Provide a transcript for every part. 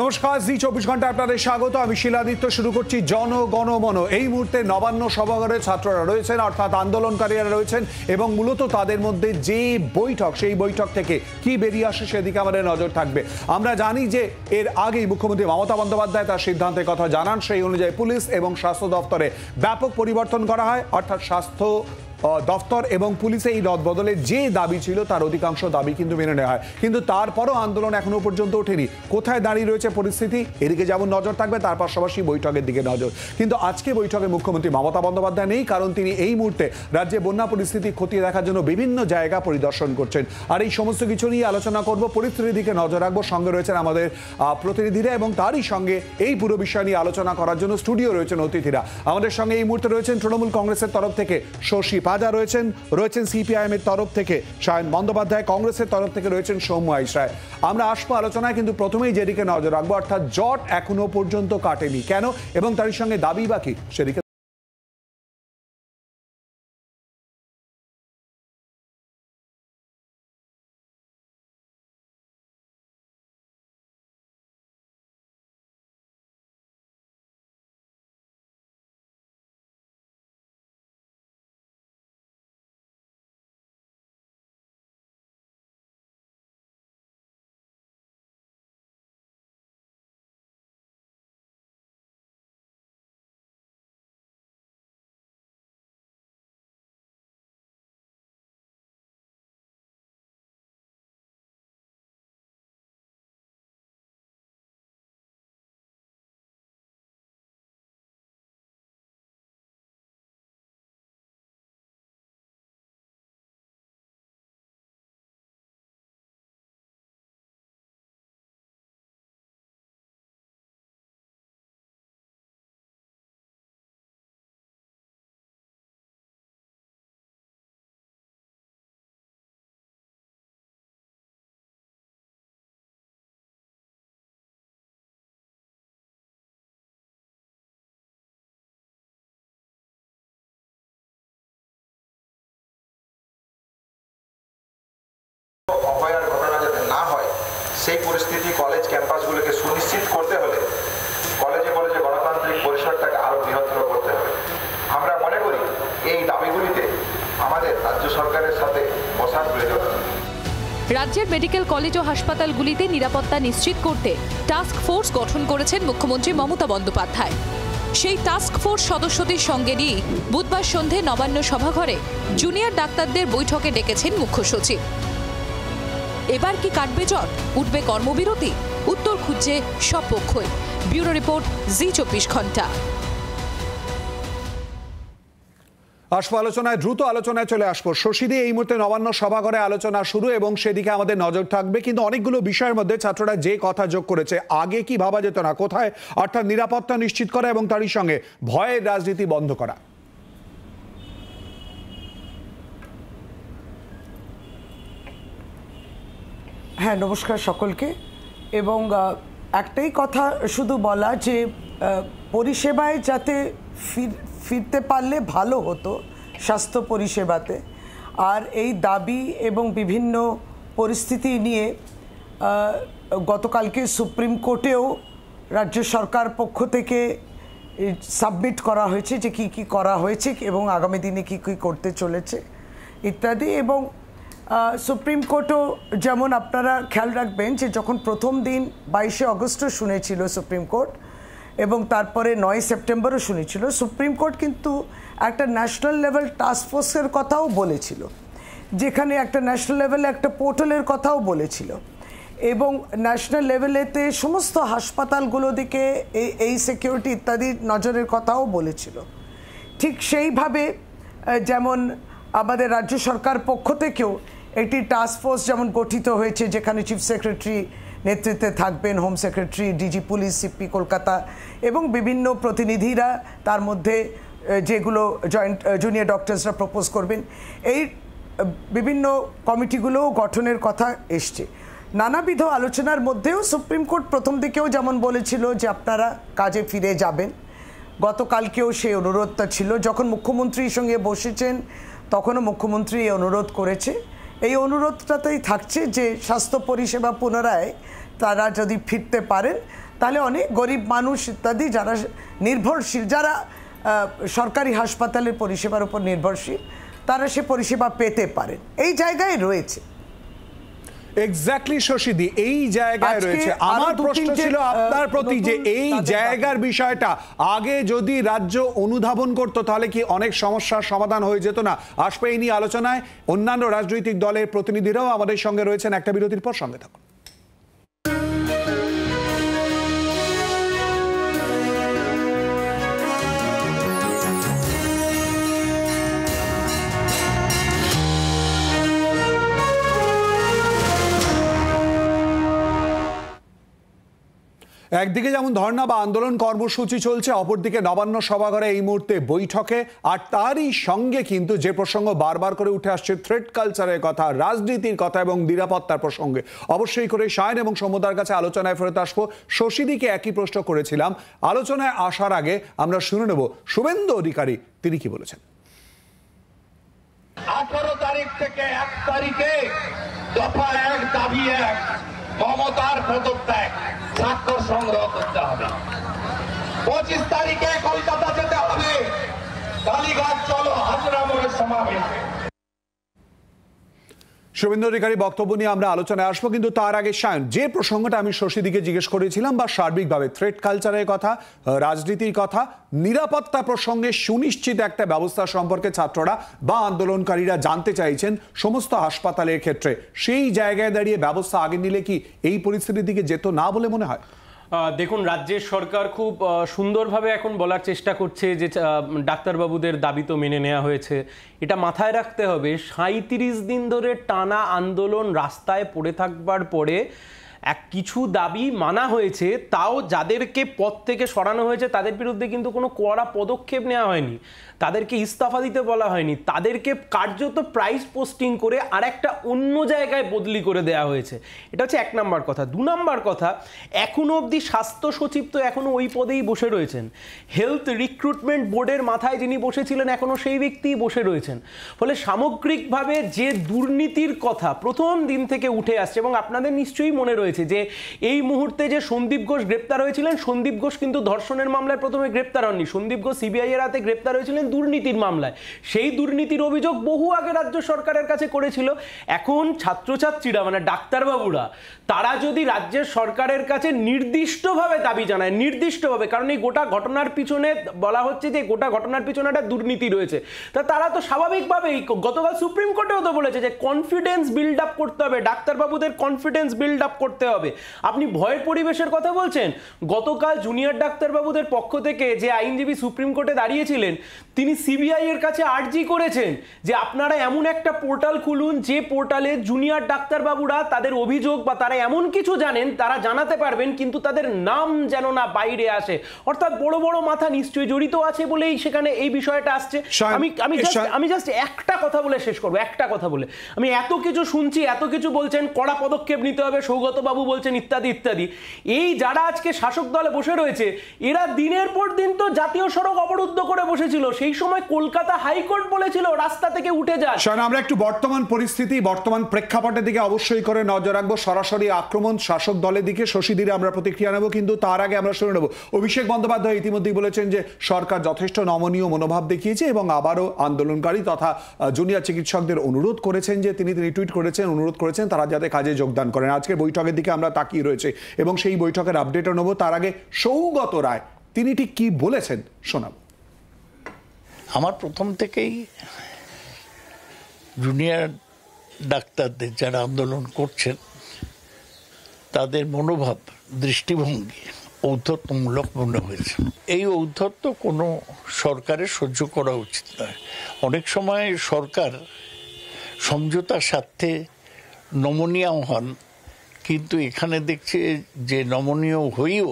নমস্কার জি চব্বিশ ঘন্টা আপনাদের স্বাগত আমি শিলাদিত্য শুরু করছি জনগণমন এই মুহূর্তে নবান্ন সভাগরের ছাত্ররা রয়েছেন অর্থাৎ আন্দোলনকারীরা রয়েছেন এবং মূলত তাদের মধ্যে যে বৈঠক সেই বৈঠক থেকে কি বেরিয়ে আসে সেদিকে আমাদের নজর থাকবে আমরা জানি যে এর আগেই মুখ্যমন্ত্রী মমতা বন্দ্যোপাধ্যায় তার সিদ্ধান্তের কথা জানান সেই অনুযায়ী পুলিশ এবং স্বাস্থ্য দপ্তরে ব্যাপক পরিবর্তন করা হয় অর্থাৎ স্বাস্থ্য দফতর এবং পুলিশে এই রদবদলের যে দাবি ছিল তার অধিকাংশ দাবি কিন্তু মেনে নেওয়া হয় কিন্তু তারপরও আন্দোলন এখনও পর্যন্ত ওঠেনি কোথায় দাঁড়িয়ে রয়েছে পরিস্থিতি এদিকে যেমন নজর থাকবে তার পাশাপাশি বৈঠকের দিকে নজর কিন্তু আজকে বৈঠকে মুখ্যমন্ত্রী মমতা বন্দ্যোপাধ্যায় নেই কারণ তিনি এই মুহূর্তে রাজ্যে বন্যা পরিস্থিতি খতিয়ে দেখার জন্য বিভিন্ন জায়গা পরিদর্শন করছেন আর এই সমস্ত কিছু নিয়ে আলোচনা করব পরিস্থিতির দিকে নজর রাখবো সঙ্গে রয়েছেন আমাদের প্রতিনিধিরা এবং তারই সঙ্গে এই পুরো বিষয় নিয়ে আলোচনা করার জন্য স্টুডিও রয়েছেন অতিথিরা আমাদের সঙ্গে এই মুহূর্তে রয়েছেন তৃণমূল কংগ্রেসের তরফ থেকে শশী পাজা রয়েছেন রয়েছেন সিপিআইএম এর তরফ থেকে সায়ন বন্দ্যোপাধ্যায় কংগ্রেসের তরফ থেকে রয়েছেন সৌম্য আইসরায় আমরা আসবো আলোচনায় কিন্তু প্রথমেই যেদিকে নজর রাখবো অর্থাৎ জট এখনো পর্যন্ত কাটেনি কেন এবং তার সঙ্গে দাবি বাকি সেদিকে রাজ্যের মেডিকেল কলেজ ও হাসপাতালগুলিতে নিরাপত্তা নিশ্চিত করতে টাস্ক ফোর্স গঠন করেছেন মুখ্যমন্ত্রী মমতা বন্দ্যোপাধ্যায় সেই টাস্ক ফোর্স সদস্যদের সঙ্গে নিয়েই বুধবার সন্ধে নবান্ন সভাঘরে জুনিয়র ডাক্তারদের বৈঠকে ডেকেছেন মুখ্য সচিব এবার কি কাটবে জট উঠবে কর্মবিরতি উত্তর খুঁজছে সব পক্ষই ব্যুরো রিপোর্ট জি চব্বিশ ঘন্টা আসবো আলোচনায় দ্রুত আলোচনায় চলে আসবো শশীদি এই মুহূর্তে নবান্ন সভাঘরে আলোচনা শুরু এবং সেদিকে আমাদের নজর থাকবে কিন্তু অনেকগুলো বিষয়ের মধ্যে ছাত্ররা যে কথা যোগ করেছে আগে কি ভাবা যেত না কোথায় অর্থাৎ নিরাপত্তা নিশ্চিত করা এবং তারই সঙ্গে ভয়ের রাজনীতি বন্ধ করা হ্যাঁ নমস্কার সকলকে এবং একটাই কথা শুধু বলা যে পরিষেবায় যাতে ফিরতে পারলে ভালো হতো স্বাস্থ্য পরিষেবাতে আর এই দাবি এবং বিভিন্ন পরিস্থিতি নিয়ে গতকালকে সুপ্রিম কোর্টেও রাজ্য সরকার পক্ষ থেকে সাবমিট করা হয়েছে যে কি কি করা হয়েছে এবং আগামী দিনে কি কি করতে চলেছে ইত্যাদি এবং সুপ্রিম কোর্টও যেমন আপনারা খেয়াল রাখবেন যে যখন প্রথম দিন বাইশে অগস্টও শুনেছিল সুপ্রিম কোর্ট এবং তারপরে নয় সেপ্টেম্বরও শুনেছিল সুপ্রিম কোর্ট কিন্তু একটা ন্যাশনাল লেভেল টাস্কফোর্সের কথাও বলেছিল যেখানে একটা ন্যাশনাল লেভেলে একটা পোর্টালের কথাও বলেছিল এবং ন্যাশনাল লেভেলেতে সমস্ত হাসপাতালগুলো দিকে এই এই সিকিউরিটি ইত্যাদি নজরের কথাও বলেছিল ঠিক সেইভাবে যেমন আমাদের রাজ্য সরকার পক্ষ থেকেও একটি টাস্কফোর্স যেমন গঠিত হয়েছে যেখানে চিফ সেক্রেটারি নেতৃত্বে থাকবেন home secretary DG police CP Kolkata এবং বিভিন্ন প্রতিনিধিরা তার মধ্যে যেগুলো জয়েন্ট জুনিয়র ডক্টরসরা প্রপোজ করবেন এই বিভিন্ন কমিটিগুলোও গঠনের কথা এসছে নানাবিধ আলোচনার মধ্যেও সুপ্রিম কোর্ট প্রথম দিকেও যেমন বলেছিল যে আপনারা কাজে ফিরে যাবেন গতকালকেও সেই অনুরোধটা ছিল যখন মুখ্যমন্ত্রীর সঙ্গে বসেছেন তখনও মুখ্যমন্ত্রী এই অনুরোধ করেছে এই অনুরোধটাতেই থাকছে যে স্বাস্থ্য পরিষেবা পুনরায় তারা যদি ফিরতে পারেন তাহলে অনেক গরিব মানুষ ইত্যাদি যারা নির্ভরশীল যারা সরকারি হাসপাতালের পরিষেবার উপর নির্ভরশীল তারা সে পরিষেবা পেতে পারেন এই জায়গায় রয়েছে এক্স্যাক্টলি শশীদি এই জায়গায় রয়েছে আমার প্রশ্ন ছিল আপনার প্রতি যে এই জায়গার বিষয়টা আগে যদি রাজ্য অনুধাবন করতো তাহলে কি অনেক সমস্যার সমাধান হয়ে যেত না আসবে এই নিয়ে আলোচনায় অন্যান্য রাজনৈতিক দলের প্রতিনিধিরাও আমাদের সঙ্গে রয়েছেন একটা বিরতির পর সঙ্গে থাকুন একদিকে যেমন ধর্না বা আন্দোলন কর্মসূচি চলছে অপরদিকে নবান্ন সভাঘরে এই মুহূর্তে বৈঠকে আর তারই সঙ্গে কিন্তু যে প্রসঙ্গ বারবার করে উঠে আসছে থ্রেড কালচারের কথা রাজনীতির কথা এবং নিরাপত্তার প্রসঙ্গে অবশ্যই করে সায়ন এবং সমুদার কাছে আলোচনায় ফেরত আসবো শশীদিকে একই প্রশ্ন করেছিলাম আলোচনায় আসার আগে আমরা শুনে নেব শুভেন্দু অধিকারী তিনি কি বলেছেন আঠারো তারিখ থেকে এক তারিখে দফা এক দাবি এক ক্ষমতার পদত্যাগ স্বাক্ষর সংগ্রহ করতে হবে পঁচিশ তারিখে কলকাতা যেতে হবে কালীঘাট চলো হাজরা মোড়ের সমাবেশ শুভেন্দু অধিকারী বক্তব্য নিয়ে আমরা আলোচনায় আসবো কিন্তু তার আগে সায়ন যে প্রসঙ্গটা আমি শশীদিকে জিজ্ঞেস করেছিলাম বা সার্বিকভাবে থ্রেড কালচারের কথা রাজনীতির কথা নিরাপত্তা প্রসঙ্গে সুনিশ্চিত একটা ব্যবস্থা সম্পর্কে ছাত্ররা বা আন্দোলনকারীরা জানতে চাইছেন সমস্ত হাসপাতালের ক্ষেত্রে সেই জায়গায় দাঁড়িয়ে ব্যবস্থা আগে নিলে কি এই পরিস্থিতির দিকে যেত না বলে মনে হয় দেখুন রাজ্যের সরকার খুব সুন্দরভাবে এখন বলার চেষ্টা করছে যে ডাক্তারবাবুদের দাবি তো মেনে নেওয়া হয়েছে এটা মাথায় রাখতে হবে সাঁত্রিশ দিন ধরে টানা আন্দোলন রাস্তায় পড়ে থাকবার পরে এক কিছু দাবি মানা হয়েছে তাও যাদেরকে পথ থেকে সরানো হয়েছে তাদের বিরুদ্ধে কিন্তু কোনো কড়া পদক্ষেপ নেওয়া হয়নি তাদেরকে ইস্তফা দিতে বলা হয়নি তাদেরকে কার্যত প্রাইস পোস্টিং করে আর একটা অন্য জায়গায় বদলি করে দেয়া হয়েছে এটা হচ্ছে এক নাম্বার কথা দু নাম্বার কথা এখনও অবধি স্বাস্থ্য সচিব তো এখনও ওই পদেই বসে রয়েছেন হেলথ রিক্রুটমেন্ট বোর্ডের মাথায় যিনি বসেছিলেন এখনও সেই ব্যক্তিই বসে রয়েছেন ফলে সামগ্রিকভাবে যে দুর্নীতির কথা প্রথম দিন থেকে উঠে আসছে এবং আপনাদের নিশ্চয়ই মনে রয়েছে যে এই মুহূর্তে যে সন্দীপ ঘোষ গ্রেপ্তার হয়েছিলেন সন্দীপ ঘোষ কিন্তু ধর্ষণের মামলায় প্রথমে গ্রেপ্তার হননি সন্দীপ ঘোষ সিবিআই এর হাতে গ্রেপ্তার হয়েছিলেন দুর্নীতির মামলায় সেই দুর্নীতির অভিযোগ বহু আগে রাজ্য সরকারের কাছে করেছিল এখন ছাত্রছাত্রীরা মানে ডাক্তারবাবুরা তারা যদি রাজ্যের সরকারের কাছে নির্দিষ্টভাবে দাবি জানায় নির্দিষ্টভাবে কারণ এই গোটা ঘটনার পিছনে বলা হচ্ছে যে গোটা ঘটনার পিছনে একটা দুর্নীতি রয়েছে তা তারা তো স্বাভাবিকভাবেই গতকাল সুপ্রিম কোর্টেও তো বলেছে যে কনফিডেন্স বিল্ড আপ করতে হবে ডাক্তারবাবুদের কনফিডেন্স বিল্ড আপ করতে হবে আপনি ভয়ের পরিবেশের কথা বলছেন গতকাল জুনিয়র ডাক্তারবাবুদের পক্ষ থেকে যে আইনজীবী সুপ্রিম কোর্টে দাঁড়িয়েছিলেন তিনি সিবিআই এর কাছে আর্জি করেছেন যে আপনারা এমন একটা পোর্টাল খুলুন যে পোর্টালে জুনিয়র ডাক্তারবাবুরা তাদের অভিযোগ বা তারা এমন কিছু জানেন তারা জানাতে পারবেন কিন্তু তাদের নাম যেন না বাইরে আসে অর্থাৎ বড় বড় মাথা নিশ্চয়ই জড়িত আছে বলেই সেখানে এই বিষয়টা আসছে আমি আমি আমি জাস্ট একটা কথা বলে শেষ করবো একটা কথা বলে আমি এত কিছু শুনছি এত কিছু বলছেন কড়া পদক্ষেপ নিতে হবে সৌগতবাবু বলছেন ইত্যাদি ইত্যাদি এই যারা আজকে শাসক দলে বসে রয়েছে এরা দিনের পর দিন তো জাতীয় সড়ক অবরুদ্ধ করে বসেছিল সে সেই সময় কলকাতা হাইকোর্ট বলেছিল রাস্তা থেকে উঠে যায় শোন আমরা একটু বর্তমান পরিস্থিতি বর্তমান প্রেক্ষাপটের দিকে অবশ্যই করে নজর রাখবো সরাসরি আক্রমণ শাসক দলের দিকে শশীদিরে আমরা প্রতিক্রিয়া নেব কিন্তু তার আগে আমরা শুনে নেব অভিষেক বন্দ্যোপাধ্যায় ইতিমধ্যেই বলেছেন যে সরকার যথেষ্ট নমনীয় মনোভাব দেখিয়েছে এবং আবারও আন্দোলনকারী তথা জুনিয়র চিকিৎসকদের অনুরোধ করেছেন যে তিনি তিনি টুইট করেছেন অনুরোধ করেছেন তারা যাতে কাজে যোগদান করেন আজকের বৈঠকের দিকে আমরা তাকিয়ে রয়েছে এবং সেই বৈঠকের আপডেটও নেব তার আগে সৌগত রায় তিনি ঠিক কি বলেছেন শোনাবো আমার প্রথম থেকেই জুনিয়র ডাক্তারদের যারা আন্দোলন করছেন তাদের মনোভাব দৃষ্টিভঙ্গি ঔদ্ধত্যমূলক মনে হয়েছে এই ঔদ্ধত্য কোনো সরকারের সহ্য করা উচিত নয় অনেক সময় সরকার সমঝোতার স্বার্থে নমনীয় হন কিন্তু এখানে দেখছে যে নমনীয় হয়েও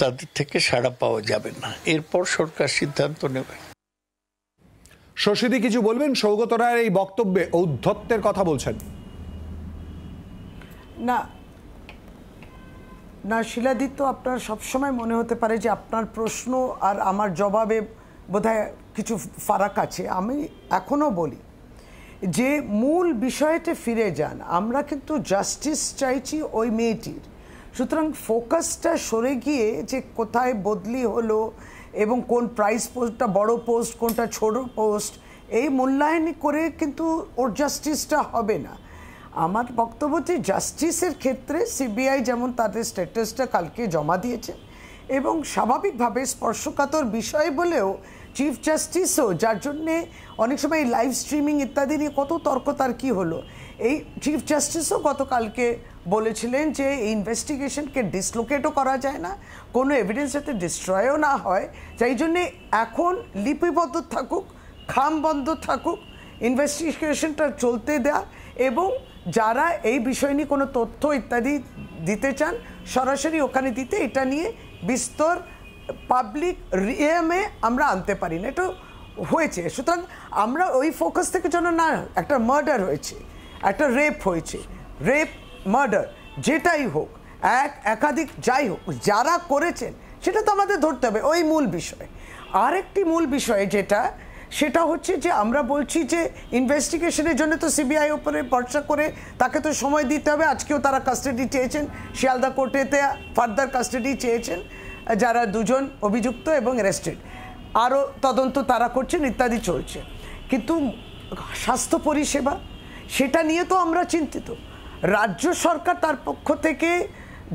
তাদের থেকে সাড়া পাওয়া যাবে না এরপর সরকার সিদ্ধান্ত নেবে শশীদি কিছু বলবেন সৌগত রায়ের এই বক্তব্যে ঔদ্ধত্যের কথা বলছেন না না শিলাদিত্য আপনার সবসময় মনে হতে পারে যে আপনার প্রশ্ন আর আমার জবাবে বোধহয় কিছু ফারাক আছে আমি এখনও বলি যে মূল বিষয়টা ফিরে যান আমরা কিন্তু জাস্টিস চাইছি ওই মেয়েটির সুতরাং ফোকাসটা সরে গিয়ে যে কোথায় বদলি হলো এবং কোন প্রাইস পোস্টটা বড় পোস্ট কোনটা ছোট পোস্ট এই মূল্যায়ন করে কিন্তু ওর জাস্টিসটা হবে না আমার বক্তব্য যে জাস্টিসের ক্ষেত্রে সিবিআই যেমন তাদের স্ট্যাটাসটা কালকে জমা দিয়েছে এবং স্বাভাবিকভাবে স্পর্শকাতর বিষয় বলেও চিফ জাস্টিসও যার জন্যে অনেক সময় এই লাইভ স্ট্রিমিং ইত্যাদি নিয়ে কত তর্ক তার হলো এই চিফ জাস্টিসও গতকালকে বলেছিলেন যে ইনভেস্টিগেশনকে ডিসলোকেটও করা যায় না কোনো এভিডেন্স যাতে ডিস্ট্রয়ও না হয় যাই জন্যে এখন লিপিবদ্ধ থাকুক খাম বন্ধ থাকুক ইনভেস্টিগেশনটা চলতে দেয়া এবং যারা এই বিষয় নিয়ে কোনো তথ্য ইত্যাদি দিতে চান সরাসরি ওখানে দিতে এটা নিয়ে বিস্তর পাবলিক রিএমে আমরা আনতে পারি না এটা হয়েছে সুতরাং আমরা ওই ফোকাস থেকে যেন না একটা মার্ডার হয়েছে একটা রেপ হয়েছে রেপ মার্ডার যেটাই হোক এক একাধিক যাই হোক যারা করেছেন সেটা তো আমাদের ধরতে হবে ওই মূল বিষয় আরেকটি মূল বিষয় যেটা সেটা হচ্ছে যে আমরা বলছি যে ইনভেস্টিগেশনের জন্য তো সিবিআই ওপরে ভরসা করে তাকে তো সময় দিতে হবে আজকেও তারা কাস্টাডি চেয়েছেন শিয়ালদা কোর্টেতে ফার্দার কাস্টাডি চেয়েছেন যারা দুজন অভিযুক্ত এবং অ্যারেস্টেড আরও তদন্ত তারা করছেন ইত্যাদি চলছে কিন্তু স্বাস্থ্য পরিষেবা সেটা নিয়ে তো আমরা চিন্তিত রাজ্য সরকার তার পক্ষ থেকে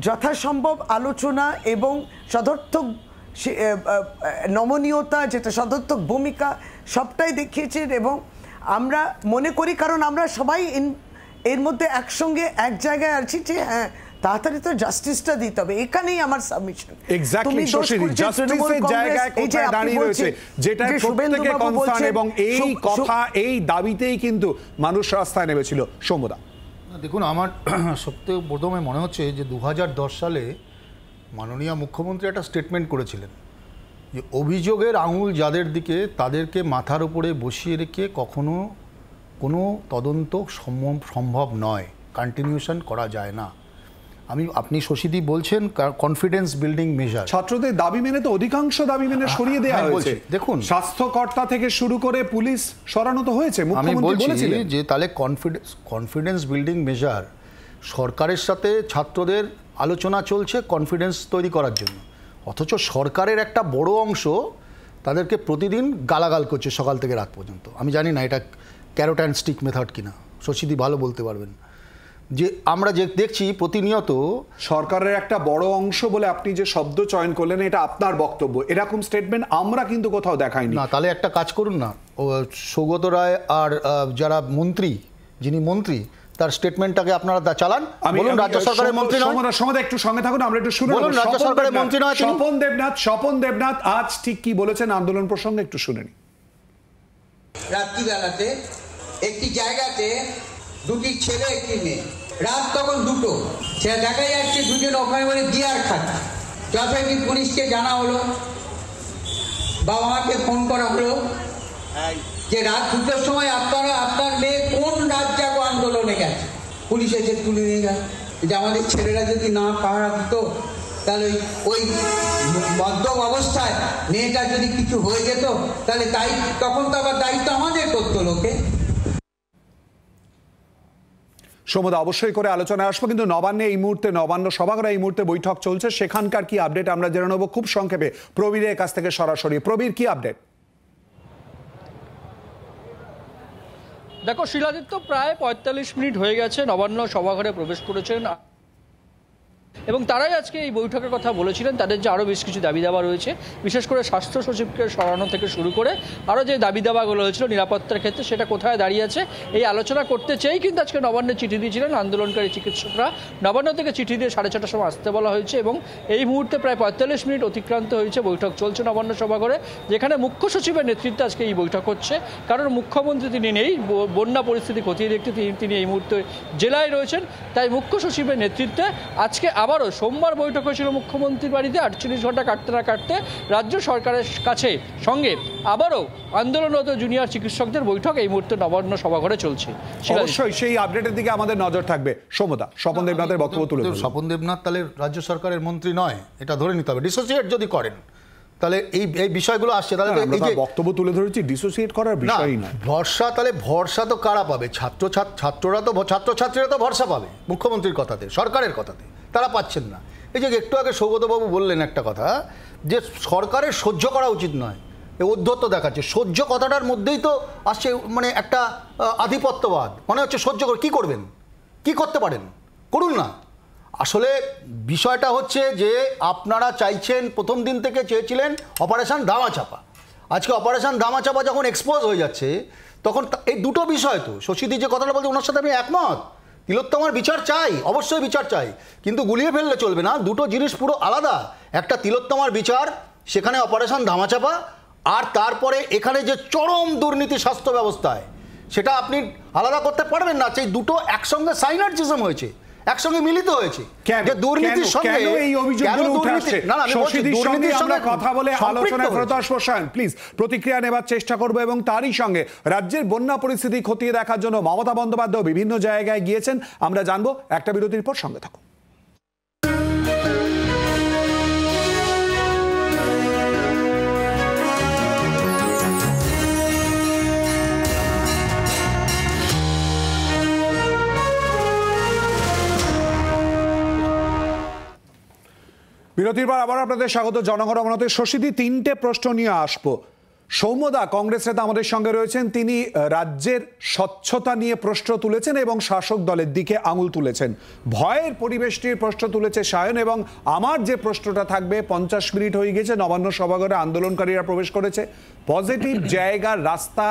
যথাসম্ভব আলোচনা এবং সদর্থক নমনীয়তা যেটা সদর্থক ভূমিকা সবটাই দেখিয়েছেন এবং আমরা মনে করি কারণ আমরা সবাই এর মধ্যে একসঙ্গে এক জায়গায় আছি যে হ্যাঁ তাড়াতাড়ি তো জাস্টিসটা দিতে হবে এখানেই আমার সাবমিশন এক্স্যাক্টলি যেটা প্রত্যেকে এবং এই কথা এই দাবিতেই কিন্তু মানুষ রাস্তায় নেমেছিল সমুদা দেখুন আমার সবথেকে প্রথমে মনে হচ্ছে যে দু সালে মাননীয় মুখ্যমন্ত্রী একটা স্টেটমেন্ট করেছিলেন যে অভিযোগের আঙুল যাদের দিকে তাদেরকে মাথার উপরে বসিয়ে রেখে কখনো কোনো তদন্ত সম্ভব নয় কন্টিনিউশন করা যায় না আমি আপনি শশীদি বলছেন কনফিডেন্স বিল্ডিং মেজার ছাত্রদের দাবি মেনে তো অধিকাংশ দাবি মেনে সরিয়ে দেওয়া হ্যাঁ, হয়েছে দেখুন স্বাস্থ্যকর্তা থেকে শুরু করে পুলিশ সরানো তো হয়েছে আমি বলছি যে তাহলে কনফিডেন্স কনফিডেন্স বিল্ডিং মেজার সরকারের সাথে ছাত্রদের আলোচনা চলছে কনফিডেন্স তৈরি করার জন্য অথচ সরকারের একটা বড় অংশ তাদেরকে প্রতিদিন গালাগাল করছে সকাল থেকে রাত পর্যন্ত আমি জানি না এটা ক্যারোট্যান্ড স্টিক মেথড কিনা শশীদি ভালো বলতে পারবেন যে আমরা যে দেখছি প্রতিনিয়ত সরকারের একটা বড় অংশ বলে আপনি যে শব্দ চয়ন করলেন এটা আপনার বক্তব্য এরকম স্টেটমেন্ট আমরা কিন্তু কোথাও দেখাইনি না তাহলে একটা কাজ করুন না সৌগত রায় আর যারা মন্ত্রী যিনি মন্ত্রী তার স্টেটমেন্টটাকে আপনারা চালান বলুন রাজ্য সরকারের মন্ত্রী নয় সমাদা একটু সঙ্গে থাকুন আমরা একটু শুনে বলুন রাজ্য সরকারের মন্ত্রী নয় স্বপন দেবনাথ স্বপন দেবনাথ আজ ঠিক কি বলেছেন আন্দোলন প্রসঙ্গে একটু শুনে নিন রাত্রিবেলাতে একটি জায়গাতে দুটি ছেলে একটি মেয়ে রাত তখন দুটো সে দেখা যাচ্ছে দুজন ওখানে বলে গিয়ার খাচ্ছে যথারীতি পুলিশকে জানা হলো বাবা মাকে ফোন করা হলো হ্যাঁ। যে রাত দুটোর সময় আপনারা আপনার মেয়ে কোন রাত রাজ্যাগ আন্দোলনে গেছে পুলিশ এসে তুলে নিয়ে গেছে যে আমাদের ছেলেরা যদি না পাহারা দিত তাহলে ওই মদ্যপ অবস্থায় মেয়েটা যদি কিছু হয়ে যেত তাহলে তাই তখন তো আবার দায়িত্ব আমাদের করতো লোকে সমুদ অবশ্যই করে আলোচনায় আসবো কিন্তু নবান্নে এই মুহূর্তে নবান্ন সভাগরা এই মুহূর্তে বৈঠক চলছে সেখানকার কি আপডেট আমরা জেনে নেবো খুব সংক্ষেপে প্রবীরের কাছ থেকে সরাসরি প্রবীর কি আপডেট দেখো শিলাদিত্য প্রায় পঁয়তাল্লিশ মিনিট হয়ে গেছে নবান্ন সভাঘরে প্রবেশ করেছেন এবং তারাই আজকে এই বৈঠকের কথা বলেছিলেন তাদের যে আরও বেশ কিছু দাবি দাবা রয়েছে বিশেষ করে স্বাস্থ্য সচিবকে সরানো থেকে শুরু করে আরও যে দাবি দাবাগুলো হয়েছিল নিরাপত্তার ক্ষেত্রে সেটা কোথায় দাঁড়িয়ে আছে এই আলোচনা করতে চেয়েই কিন্তু আজকে নবান্নে চিঠি দিয়েছিলেন আন্দোলনকারী চিকিৎসকরা নবান্ন থেকে চিঠি দিয়ে সাড়ে ছটার সময় আসতে বলা হয়েছে এবং এই মুহূর্তে প্রায় পঁয়তাল্লিশ মিনিট অতিক্রান্ত হয়েছে বৈঠক চলছে নবান্ন সভাঘরে যেখানে মুখ্য সচিবের নেতৃত্বে আজকে এই বৈঠক হচ্ছে কারণ মুখ্যমন্ত্রী তিনি নেই বন্যা পরিস্থিতি খতিয়ে দেখতে তিনি এই মুহূর্তে জেলায় রয়েছেন তাই মুখ্য সচিবের নেতৃত্বে আজকে আবারও সোমবার বৈঠক হয়েছিল মুখ্যমন্ত্রীর বাড়িতে আটচল্লিশ ঘন্টা কাটতে না কাটতে রাজ্য সরকারের কাছে সঙ্গে আবারও আন্দোলনরত জুনিয়র চিকিৎসকদের বৈঠক এই মুহূর্তে নবান্ন সভাঘরে চলছে অবশ্যই সেই আপডেটের দিকে আমাদের নজর থাকবে সমতা স্বপন দেবনাথের বক্তব্য তুলে স্বপন দেবনাথ তাহলে রাজ্য সরকারের মন্ত্রী নয় এটা ধরে নিতে হবে ডিসোসিয়েট যদি করেন তাহলে এই এই বিষয়গুলো আসছে তাহলে বক্তব্য তুলে ধরেছি ডিসোসিয়েট করার বিষয় না ভরসা তাহলে ভরসা তো কারা পাবে ছাত্র ছাত্ররা তো ছাত্রছাত্রীরা তো ভরসা পাবে মুখ্যমন্ত্রীর কথাতে সরকারের কথাতে তারা পাচ্ছেন না এই যে একটু আগে সৌগতবাবু বললেন একটা কথা যে সরকারের সহ্য করা উচিত নয় অধ্যত্ত দেখাচ্ছে সহ্য কথাটার মধ্যেই তো আসছে মানে একটা আধিপত্যবাদ মানে হচ্ছে সহ্য করে কী করবেন কি করতে পারেন করুন না আসলে বিষয়টা হচ্ছে যে আপনারা চাইছেন প্রথম দিন থেকে চেয়েছিলেন অপারেশান দামাচাপা আজকে অপারেশান দামাচাপা যখন এক্সপোজ হয়ে যাচ্ছে তখন এই দুটো বিষয় তো শশীদি যে কথাটা বলতে ওনার সাথে আমি একমত তিলোত্তমার বিচার চাই অবশ্যই বিচার চাই কিন্তু গুলিয়ে ফেললে চলবে না দুটো জিনিস পুরো আলাদা একটা তিলোত্তমার বিচার সেখানে অপারেশন ধামাচাপা আর তারপরে এখানে যে চরম দুর্নীতি স্বাস্থ্য ব্যবস্থায় সেটা আপনি আলাদা করতে পারবেন না সেই দুটো একসঙ্গে সাইনার্জিজম হয়েছে একসঙ্গে মিলিত হয়েছে যে দুর্নীতির সঙ্গে এই অভিযোগগুলো সঙ্গে কথা বলে আলোচনা ফেরত প্লিজ প্রতিক্রিয়া নেবার চেষ্টা করব এবং তারই সঙ্গে রাজ্যের বন্যা পরিস্থিতি খতিয়ে দেখার জন্য মমতা বন্দ্যোপাধ্যায় বিভিন্ন জায়গায় গিয়েছেন আমরা জানবো একটা বিরতির পর সঙ্গে থাকুন বিরতির পর আবার আপনাদের স্বাগত জনগণমনতে শশীদি তিনটে প্রশ্ন নিয়ে আসবো সৌম্যদা কংগ্রেস নেতা আমাদের সঙ্গে রয়েছেন তিনি রাজ্যের স্বচ্ছতা নিয়ে প্রশ্ন তুলেছেন এবং শাসক দলের দিকে আঙুল তুলেছেন ভয়ের পরিবেশটির প্রশ্ন তুলেছে সায়ন এবং আমার যে প্রশ্নটা থাকবে পঞ্চাশ মিনিট হয়ে গেছে নবান্ন সভাঘরে আন্দোলনকারীরা প্রবেশ করেছে পজিটিভ জায়গা রাস্তা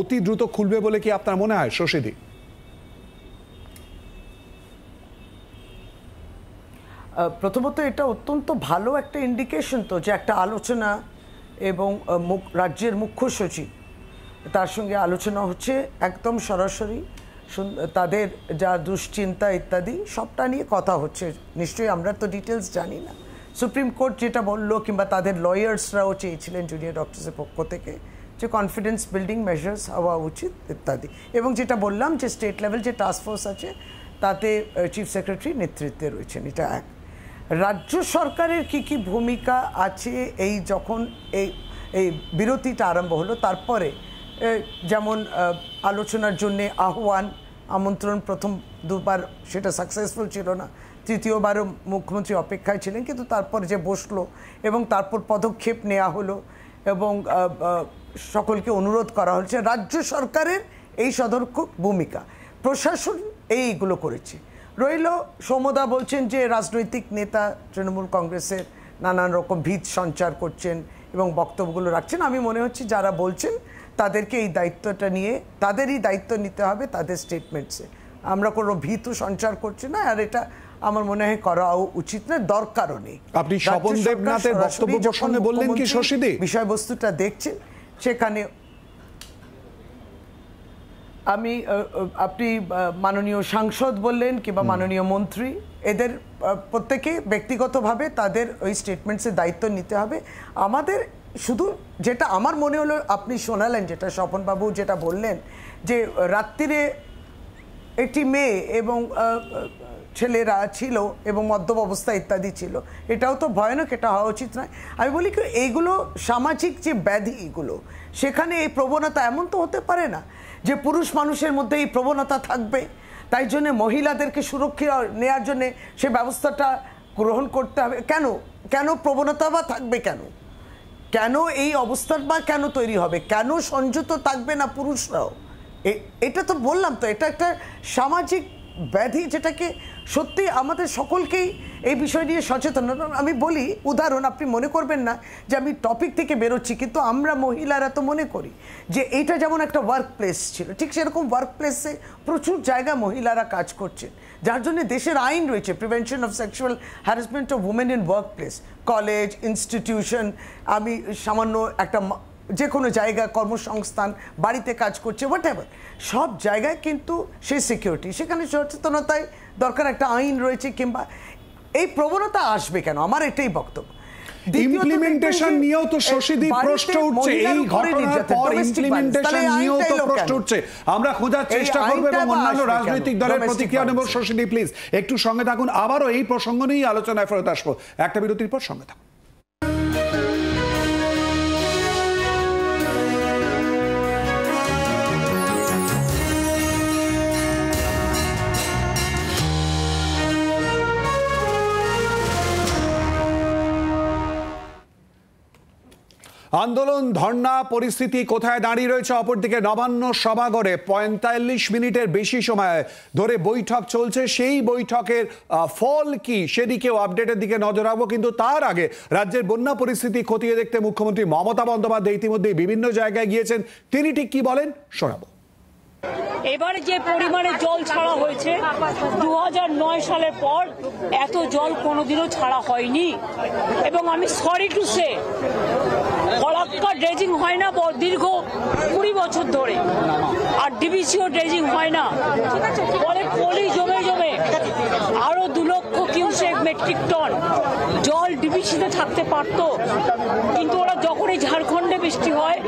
অতি দ্রুত খুলবে বলে কি আপনার মনে হয় শশীদি প্রথমত এটা অত্যন্ত ভালো একটা ইন্ডিকেশন তো যে একটা আলোচনা এবং রাজ্যের মুখ্য সচিব তার সঙ্গে আলোচনা হচ্ছে একদম সরাসরি তাদের যা দুশ্চিন্তা ইত্যাদি সবটা নিয়ে কথা হচ্ছে নিশ্চয়ই আমরা তো ডিটেলস জানি না সুপ্রিম কোর্ট যেটা বললো কিংবা তাদের লয়ার্সরাও চেয়েছিলেন জুনিয়র ডক্টরসের পক্ষ থেকে যে কনফিডেন্স বিল্ডিং মেজার্স হওয়া উচিত ইত্যাদি এবং যেটা বললাম যে স্টেট লেভেল যে টাস্কফোর্স আছে তাতে চিফ সেক্রেটারি নেতৃত্বে রয়েছেন এটা এক রাজ্য সরকারের কি কি ভূমিকা আছে এই যখন এই এই বিরতিটা আরম্ভ হলো তারপরে যেমন আলোচনার জন্যে আহ্বান আমন্ত্রণ প্রথম দুবার সেটা সাকসেসফুল ছিল না তৃতীয়বারও মুখ্যমন্ত্রী অপেক্ষায় ছিলেন কিন্তু তারপর যে বসলো এবং তারপর পদক্ষেপ নেওয়া হলো এবং সকলকে অনুরোধ করা হয়েছে রাজ্য সরকারের এই সদর্ক ভূমিকা প্রশাসন এইগুলো করেছে রইল সমদা বলছেন যে রাজনৈতিক নেতা তৃণমূল কংগ্রেসের নানান রকম ভিত সঞ্চার করছেন এবং বক্তব্যগুলো রাখছেন আমি মনে হচ্ছে যারা বলছেন তাদেরকে এই দায়িত্বটা নিয়ে তাদেরই দায়িত্ব নিতে হবে তাদের স্টেটমেন্টসে আমরা কোনো ভীতু সঞ্চার করছি না আর এটা আমার মনে হয় করাও উচিত না দরকারও নেই আপনি দেবনাথের বক্তব্য বললেন কি শশীদি বিষয়বস্তুটা দেখছেন সেখানে আমি আপনি মাননীয় সাংসদ বললেন কিংবা মাননীয় মন্ত্রী এদের প্রত্যেকে ব্যক্তিগতভাবে তাদের ওই স্টেটমেন্টসের দায়িত্ব নিতে হবে আমাদের শুধু যেটা আমার মনে হলো আপনি শোনালেন যেটা স্বপনবাবু যেটা বললেন যে রাত্রিরে একটি মেয়ে এবং ছেলেরা ছিল এবং মদ্যপ অবস্থা ইত্যাদি ছিল এটাও তো ভয়ানক এটা হওয়া উচিত নয় আমি বলি কি এইগুলো সামাজিক যে ব্যাধি এগুলো সেখানে এই প্রবণতা এমন তো হতে পারে না যে পুরুষ মানুষের মধ্যে এই প্রবণতা থাকবে তাই জন্যে মহিলাদেরকে সুরক্ষা নেওয়ার জন্যে সে ব্যবস্থাটা গ্রহণ করতে হবে কেন কেন প্রবণতা বা থাকবে কেন কেন এই অবস্থার বা কেন তৈরি হবে কেন সংযুক্ত থাকবে না পুরুষরাও এটা তো বললাম তো এটা একটা সামাজিক ব্যাধি যেটাকে সত্যি আমাদের সকলকেই এই বিষয় নিয়ে সচেতন আমি বলি উদাহরণ আপনি মনে করবেন না যে আমি টপিক থেকে বেরোচ্ছি কিন্তু আমরা মহিলারা তো মনে করি যে এইটা যেমন একটা ওয়ার্ক প্লেস ছিল ঠিক সেরকম ওয়ার্ক প্লেসে প্রচুর জায়গা মহিলারা কাজ করছেন যার জন্য দেশের আইন রয়েছে prevention of sexual harassment of women in workplace college institution আমি সামান্য একটা যে কোনো জায়গা কর্মসংস্থান বাড়িতে কাজ করছে হোয়াট সব জায়গায় কিন্তু সেই সিকিউরিটি সেখানে সচেতনতায় দরকার একটা আইন রয়েছে কিংবা এই প্রবণতা আসবে কেন আমার এটাই বক্তব্য ইমপ্লিমেন্টেশন নিয়েও তো শশীদীপ প্রশ্ন উঠছে এই ঘটনার পর ইমপ্লিমেন্টেশন নিয়েও তো প্রশ্ন উঠছে আমরা খোঁজার চেষ্টা করব এবং অন্যান্য রাজনৈতিক দলের প্রতিক্রিয়া নেব শশীদীপ প্লিজ একটু সঙ্গে থাকুন আবারও এই প্রসঙ্গ নিয়েই আলোচনায় ফেরত আসবো একটা বিরতির পর সঙ্গে থাকুন আন্দোলন ধর্ণা পরিস্থিতি কোথায় দাঁড়িয়ে রয়েছে অপরদিকে নবান্ন সভাগড়ে পঁয়তাল্লিশ মিনিটের বেশি সময় ধরে বৈঠক চলছে সেই বৈঠকের ফল কি সেদিকেও আপডেটের দিকে নজর রাখবো কিন্তু তার আগে রাজ্যের বন্যা পরিস্থিতি খতিয়ে দেখতে মুখ্যমন্ত্রী মমতা বন্দ্যোপাধ্যায় ইতিমধ্যেই বিভিন্ন জায়গায় গিয়েছেন তিনি ঠিক কি বলেন শোনাবো এবারে যে পরিমাণে জল ছাড়া হয়েছে দু সালের পর এত জল কোনোদিনও ছাড়া হয়নি এবং আমি সরি টু সে কলাক্কা ড্রেজিং হয় না দীর্ঘ কুড়ি বছর ধরে আর ডিবিসিও ড্রেজিং হয় না পরে পলি জমে জমে আরো দু লক্ষ কিউসেক মেট্রিক টন জল ডিবিসিতে থাকতে পারতো কিন্তু ওরা যখনই ঝাড়খণ্ডে বৃষ্টি হয়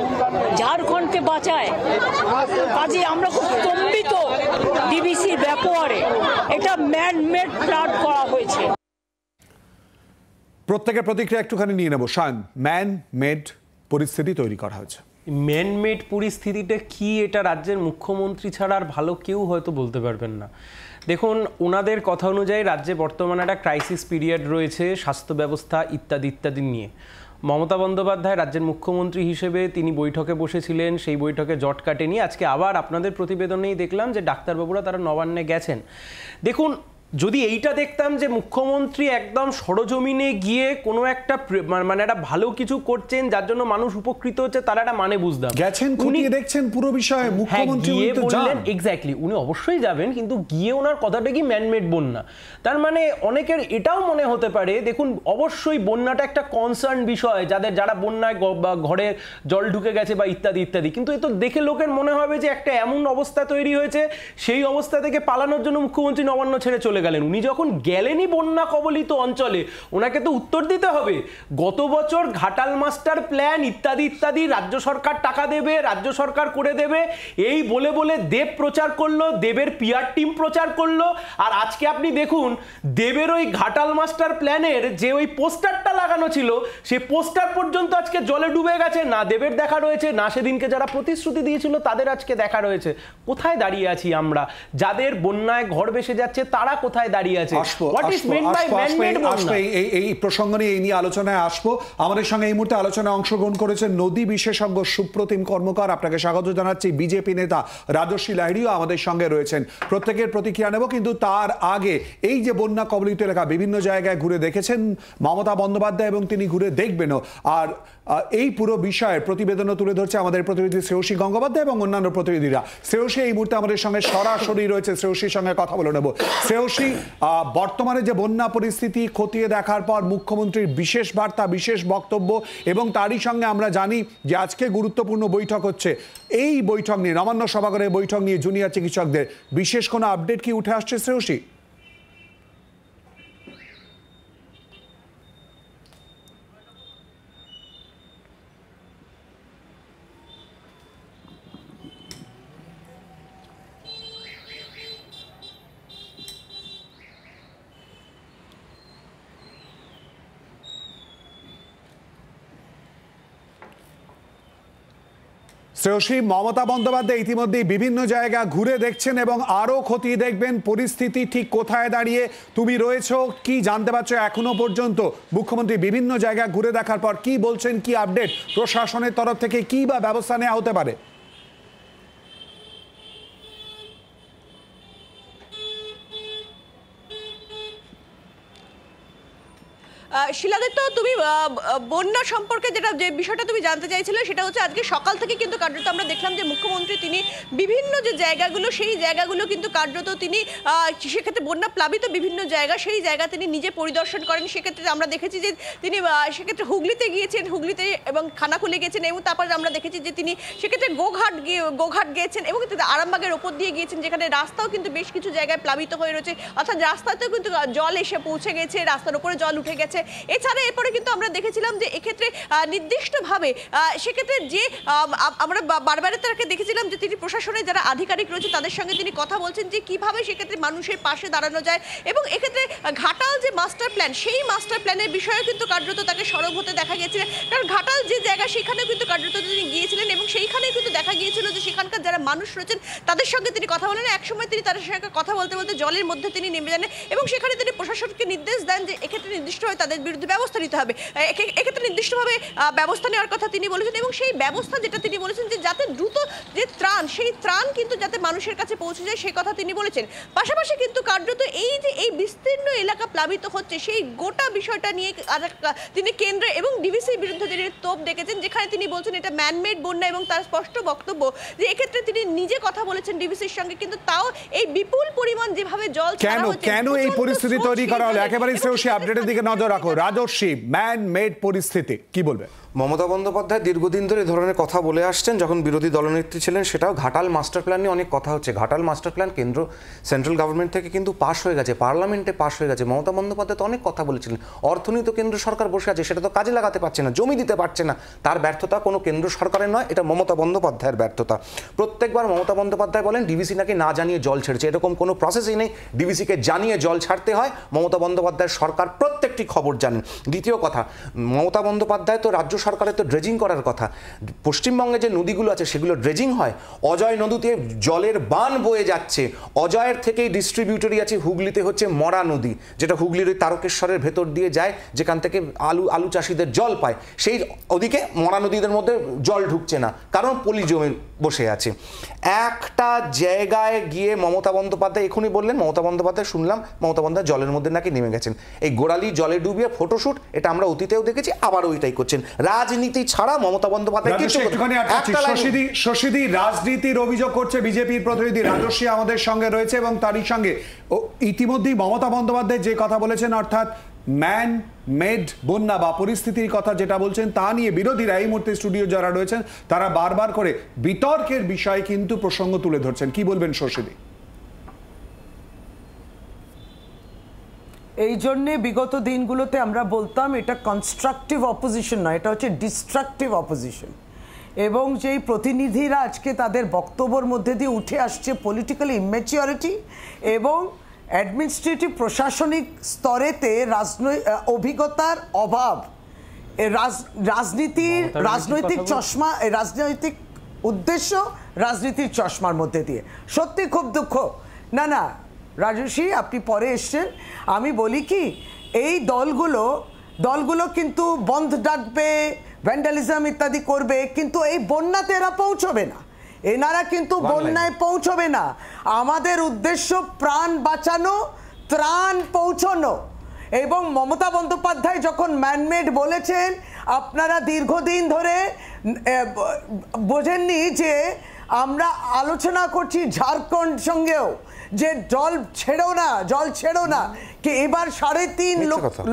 ঝাড়খণ্ডকে বাঁচায় কাজে আমরা খুব স্তম্ভিত ডিবিসির ব্যবহারে এটা ম্যানমেড প্ল্যাট করা হয়েছে প্রত্যেকের প্রতিক্রিয়া একটুখানি নিয়ে নেব সায়ন ম্যান মেড পরিস্থিতি তৈরি করা হয়েছে ম্যানমেড পরিস্থিতিটা কি এটা রাজ্যের মুখ্যমন্ত্রী ছাড়া আর ভালো কেউ হয়তো বলতে পারবেন না দেখুন ওনাদের কথা অনুযায়ী রাজ্যে বর্তমানে একটা ক্রাইসিস পিরিয়ড রয়েছে স্বাস্থ্য ব্যবস্থা ইত্যাদি ইত্যাদি নিয়ে মমতা বন্দ্যোপাধ্যায় রাজ্যের মুখ্যমন্ত্রী হিসেবে তিনি বৈঠকে বসেছিলেন সেই বৈঠকে জট কাটেনি আজকে আবার আপনাদের প্রতিবেদনেই দেখলাম যে ডাক্তারবাবুরা তারা নবান্নে গেছেন দেখুন যদি এইটা দেখতাম যে মুখ্যমন্ত্রী একদম সরজমিনে গিয়ে কোনো একটা মানে একটা ভালো কিছু করছেন যার জন্য মানুষ উপকৃত হচ্ছে তারা একটা মানে বুঝতাম গেছেন উনি দেখছেন পুরো বিষয়ে হ্যাঁ, মুখ্যমন্ত্রী তো জানেন এক্স্যাক্টলি উনি অবশ্যই যাবেন কিন্তু গিয়ে ওনার কথাটা কি ম্যানমেড বন্যা তার মানে অনেকের এটাও মনে হতে পারে দেখুন অবশ্যই বন্যাটা একটা কনসার্ন বিষয় যাদের যারা বন্যায় ঘরে জল ঢুকে গেছে বা ইত্যাদি ইত্যাদি কিন্তু এ তো দেখে লোকের মনে হবে যে একটা এমন অবস্থা তৈরি হয়েছে সেই অবস্থা থেকে পালানোর জন্য মুখ্যমন্ত্রী নবান্ন ছেড়ে চলে চলে গেলেন উনি যখন গেলেনই বন্যা কবলিত অঞ্চলে ওনাকে তো উত্তর দিতে হবে গত বছর ঘাটাল মাস্টার প্ল্যান ইত্যাদি ইত্যাদি রাজ্য সরকার টাকা দেবে রাজ্য সরকার করে দেবে এই বলে বলে দেব প্রচার করলো দেবের পিয়ার টিম প্রচার করলো আর আজকে আপনি দেখুন দেবের ওই ঘাটাল মাস্টার প্ল্যানের যে ওই পোস্টারটা লাগানো ছিল সে পোস্টার পর্যন্ত আজকে জলে ডুবে গেছে না দেবের দেখা রয়েছে না সেদিনকে যারা প্রতিশ্রুতি দিয়েছিল তাদের আজকে দেখা রয়েছে কোথায় দাঁড়িয়ে আছি আমরা যাদের বন্যায় ঘর বেসে যাচ্ছে তারা কোথায় দাঁড়িয়ে আছে what is meant by manmade বন্যা এই এই প্রসঙ্গ নিয়ে এই নিয়ে আলোচনায় আসবো আমাদের সঙ্গে এই মুহূর্তে আলোচনায় অংশগ্রহণ করেছে নদী বিশেষজ্ঞ সুপ্রতিম কর্মকার আপনাকে স্বাগত জানাচ্ছি বিজেপি নেতা রাজস্বী লাহিড়িও আমাদের সঙ্গে রয়েছেন প্রত্যেকের প্রতিক্রিয়া নেব কিন্তু তার আগে এই যে বন্যা কবলিত এলাকা বিভিন্ন জায়গায় ঘুরে দেখেছেন মমতা বন্দ্যোপাধ্যায় এবং তিনি ঘুরে দেখবেনও আর এই পুরো বিষয়ের প্রতিবেদনও তুলে ধরছে আমাদের প্রতিনিধি শ্রেয়সী গঙ্গোপাধ্যায় এবং অন্যান্য প্রতিনিধিরা শ্রেয়সী এই মুহূর্তে আমাদের সঙ্গে সরাসরি রয়েছে শ্রেয়সীর সঙ্গে কথা বলে নেব শ্রেয়সী বর্তমানে যে বন্যা পরিস্থিতি খতিয়ে দেখার পর মুখ্যমন্ত্রীর বিশেষ বার্তা বিশেষ বক্তব্য এবং তারই সঙ্গে আমরা জানি যে আজকে গুরুত্বপূর্ণ বৈঠক হচ্ছে এই বৈঠক নিয়ে নবান্ন সভাগরের বৈঠক নিয়ে জুনিয়র চিকিৎসকদের বিশেষ কোনো আপডেট কি উঠে আসছে শ্রেয়সী শ্রেয়সী মমতা বন্দ্যোপাধ্যায় ইতিমধ্যেই বিভিন্ন জায়গা ঘুরে দেখছেন এবং আরও ক্ষতি দেখবেন পরিস্থিতি ঠিক কোথায় দাঁড়িয়ে তুমি রয়েছ কি জানতে পারছো এখনো পর্যন্ত মুখ্যমন্ত্রী বিভিন্ন জায়গা ঘুরে দেখার পর কি বলছেন কি আপডেট প্রশাসনের তরফ থেকে কি বা ব্যবস্থা নেওয়া হতে পারে শিলাদিত্য তুমি বন্যা সম্পর্কে যেটা যে বিষয়টা তুমি জানতে চাইছিলে সেটা হচ্ছে আজকে সকাল থেকে কিন্তু কার্যত আমরা দেখলাম যে মুখ্যমন্ত্রী তিনি বিভিন্ন যে জায়গাগুলো সেই জায়গাগুলো কিন্তু কার্যত তিনি সেক্ষেত্রে বন্যা প্লাবিত বিভিন্ন জায়গা সেই জায়গা তিনি নিজে পরিদর্শন করেন সেক্ষেত্রে আমরা দেখেছি যে তিনি সেক্ষেত্রে হুগলিতে গিয়েছেন হুগলিতে এবং খানাকুলে গেছেন এবং তারপর আমরা দেখেছি যে তিনি সেক্ষেত্রে গোঘাট গিয়ে গোঘাট গিয়েছেন এবং আরামবাগের ওপর দিয়ে গিয়েছেন যেখানে রাস্তাও কিন্তু বেশ কিছু জায়গায় প্লাবিত হয়ে রয়েছে অর্থাৎ রাস্তাতেও কিন্তু জল এসে পৌঁছে গেছে রাস্তার উপরে জল উঠে গেছে এছাড়া এরপরে কিন্তু আমরা দেখেছিলাম যে এক্ষেত্রে নির্দিষ্টভাবে সেক্ষেত্রে যে আমরা বারবারে তাকে দেখেছিলাম যে তিনি প্রশাসনে যারা আধিকারিক রয়েছে তাদের সঙ্গে তিনি কথা বলছেন যে কীভাবে সেক্ষেত্রে মানুষের পাশে দাঁড়ানো যায় এবং এক্ষেত্রে ঘাটাল যে মাস্টার প্ল্যান সেই মাস্টার প্ল্যানের বিষয়েও কিন্তু কার্যত তাকে সরব হতে দেখা গিয়েছিল কারণ ঘাটাল যে জায়গা সেখানেও কিন্তু কার্যত তিনি গিয়েছিলেন এবং সেইখানেই কিন্তু দেখা গিয়েছিল যে সেখানকার যারা মানুষ রয়েছেন তাদের সঙ্গে তিনি কথা বলেন একসময় তিনি তাদের সঙ্গে কথা বলতে বলতে জলের মধ্যে তিনি নেমে যান এবং সেখানে তিনি প্রশাসনকে নির্দেশ দেন যে এক্ষেত্রে নির্দিষ্ট তাদের তাদের বিরুদ্ধে ব্যবস্থা নিতে হবে এক্ষেত্রে নির্দিষ্টভাবে ব্যবস্থা নেওয়ার কথা তিনি বলেছেন এবং সেই ব্যবস্থা যেটা তিনি বলেছেন যে যাতে দ্রুত যে ত্রাণ সেই ত্রাণ কিন্তু যাতে মানুষের কাছে পৌঁছে যায় সেই কথা তিনি বলেছেন পাশাপাশি কিন্তু কার্যত এই যে এই বিস্তীর্ণ এলাকা প্লাবিত হচ্ছে সেই গোটা বিষয়টা নিয়ে তিনি কেন্দ্র এবং ডিভিসির বিরুদ্ধে তিনি তোপ দেখেছেন যেখানে তিনি বলছেন এটা ম্যানমেড বন্যা এবং তার স্পষ্ট বক্তব্য যে এক্ষেত্রে তিনি নিজে কথা বলেছেন ডিভিসির সঙ্গে কিন্তু তাও এই বিপুল পরিমাণ যেভাবে জল কেন কেন এই পরিস্থিতি তৈরি করা হলো একেবারে সে আপডেটের দিকে নজর রাখো দেখো রাজস্বী ম্যান মেড পরিস্থিতি কি বলবে মমতা বন্দ্যোপাধ্যায় দীর্ঘদিন ধরে এ ধরনের কথা বলে আসছেন যখন বিরোধী দলনেত্রী ছিলেন সেটাও ঘাটাল মাস্টার প্ল্যান নিয়ে অনেক কথা হচ্ছে ঘাটাল মাস্টার প্ল্যান কেন্দ্র সেন্ট্রাল গভর্নমেন্ট থেকে কিন্তু পাশ হয়ে গেছে পার্লামেন্টে পাশ হয়ে গেছে মমতা বন্দ্যোপাধ্যায় তো অনেক কথা বলেছিলেন অর্থনীতি কেন্দ্র সরকার বসে আছে সেটা তো কাজে লাগাতে পারছে না জমি দিতে পারছে না তার ব্যর্থতা কোনো কেন্দ্র সরকারের নয় এটা মমতা বন্দ্যোপাধ্যায়ের ব্যর্থতা প্রত্যেকবার মমতা বন্দ্যোপাধ্যায় বলেন ডিবিসি নাকি না জানিয়ে জল ছেড়েছে এরকম কোনো প্রসেসই নেই ডিবিসিকে জানিয়ে জল ছাড়তে হয় মমতা বন্দ্যোপাধ্যায়ের সরকার প্রত্যেকটি খবর জানেন দ্বিতীয় কথা মমতা বন্দ্যোপাধ্যায় তো রাজ্য সরকারের তো ড্রেজিং করার কথা পশ্চিমবঙ্গে যে নদীগুলো আছে সেগুলো ড্রেজিং হয় অজয় নদীতে জলের বান বয়ে যাচ্ছে অজয়ের থেকেই ডিস্ট্রিবিউটরি আছে হুগলিতে হচ্ছে মরা নদী যেটা হুগলির ওই তারকেশ্বরের ভেতর দিয়ে যায় যেখান থেকে আলু আলু চাষিদের জল পায় সেই ওদিকে মরা নদীদের মধ্যে জল ঢুকছে না কারণ পলি জমে বসে আছে একটা জায়গায় গিয়ে মমতা বন্দ্যোপাধ্যায় এখনই বললেন মমতা বন্দ্যোপাধ্যায় শুনলাম মমতা বন্দ্যোপাধ্যায় জলের মধ্যে নাকি নেমে গেছেন এই গোড়ালি জলে ডুবিয়ে ফটোশ্যুট এটা আমরা অতীতেও দেখেছি আবারও ওইটাই করছেন রাজনীতি ছাড়া মমতা বন্দ্যোপাধ্যায় অভিযোগ করছে বিজেপির প্রতিনিধি রাজস্বী আমাদের সঙ্গে রয়েছে এবং তারই সঙ্গে ইতিমধ্যেই মমতা বন্দ্যোপাধ্যায় যে কথা বলেছেন অর্থাৎ ম্যান মেড বন্যা বা পরিস্থিতির কথা যেটা বলছেন তা নিয়ে বিরোধীরা এই মুহূর্তে স্টুডিও যারা রয়েছেন তারা বারবার করে বিতর্কের বিষয়ে কিন্তু প্রসঙ্গ তুলে ধরছেন কি বলবেন শশীদী এই জন্যে বিগত দিনগুলোতে আমরা বলতাম এটা কনস্ট্রাকটিভ অপোজিশন নয় এটা হচ্ছে ডিস্ট্রাকটিভ অপোজিশন এবং যেই প্রতিনিধিরা আজকে তাদের বক্তব্যর মধ্যে দিয়ে উঠে আসছে পলিটিক্যাল ইমেচিওরিটি এবং অ্যাডমিনিস্ট্রেটিভ প্রশাসনিক স্তরেতে রাজনৈ অভিজ্ঞতার অভাব রাজনীতির রাজনৈতিক চশমা রাজনৈতিক উদ্দেশ্য রাজনীতির চশমার মধ্যে দিয়ে সত্যি খুব দুঃখ না না রাজস্বী আপনি পরে এসছেন আমি বলি কি এই দলগুলো দলগুলো কিন্তু বন্ধ ডাকবে ভ্যান্ডালিজম ইত্যাদি করবে কিন্তু এই বন্যাতে এরা পৌঁছবে না এনারা কিন্তু বন্যায় পৌঁছবে না আমাদের উদ্দেশ্য প্রাণ বাঁচানো ত্রাণ পৌঁছানো এবং মমতা বন্দ্যোপাধ্যায় যখন ম্যানমেড বলেছেন আপনারা দীর্ঘদিন ধরে বোঝেননি যে আমরা আলোচনা করছি ঝাড়খণ্ড সঙ্গেও যে জল ছেড়েও না জল ছেড়েও না কি এবার সাড়ে তিন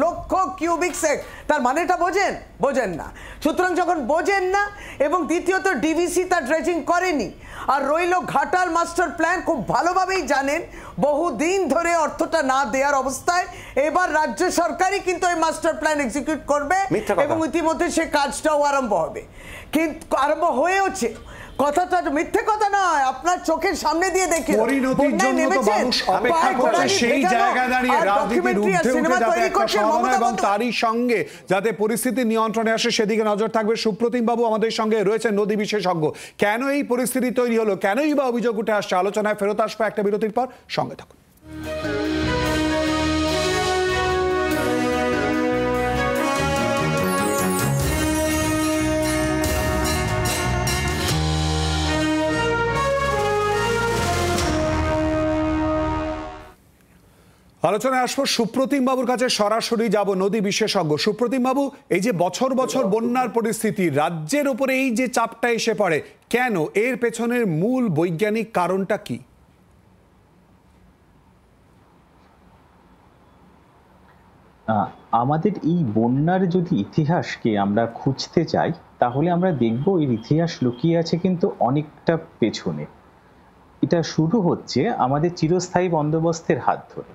লক্ষ কিউবিক সেক তার মানেটা বোঝেন বোঝেন না সুতরাং যখন বোঝেন না এবং দ্বিতীয়ত ডিভিসি তার ড্রেজিং করেনি আর রইল ঘাটাল মাস্টার প্ল্যান খুব ভালোভাবেই জানেন বহুদিন ধরে অর্থটা না দেওয়ার অবস্থায় এবার রাজ্য সরকারই কিন্তু এই মাস্টার প্ল্যান এক্সিকিউট করবে এবং ইতিমধ্যে সে কাজটাও আরম্ভ হবে কিন্তু আরম্ভ হয়েওছে কথাটা মিথ্যে কথা নয় আপনার চোখের সামনে দিয়ে দেখি পরিণতির জন্য তো মানুষ অপেক্ষা করছে সেই জায়গা দাঁড়িয়ে রাজনীতির ঊর্ধ্বে উঠে যাতে একটা সমাধান এবং তারই সঙ্গে যাতে পরিস্থিতি নিয়ন্ত্রণে আসে সেদিকে নজর থাকবে সুপ্রতিম বাবু আমাদের সঙ্গে রয়েছে নদী বিশেষজ্ঞ কেন এই পরিস্থিতি তৈরি হলো কেনই বা অভিযোগ উঠে আসছে আলোচনায় ফেরত আসবে একটা বিরতির পর সঙ্গে থাকুন আলোচনায় আসবো সুপ্রতিম বাবুর কাছে সরাসরি যাব নদী বিশেষজ্ঞ সুপ্রতিম বাবু এই যে বছর বছর বন্যার পরিস্থিতি রাজ্যের উপরে এই যে চাপটা এসে পড়ে কেন এর পেছনের মূল বৈজ্ঞানিক কারণটা কি আমাদের এই বন্যার যদি ইতিহাসকে আমরা খুঁজতে চাই তাহলে আমরা দেখব এর ইতিহাস লুকিয়ে আছে কিন্তু অনেকটা পেছনে এটা শুরু হচ্ছে আমাদের চিরস্থায়ী বন্দোবস্তের হাত ধরে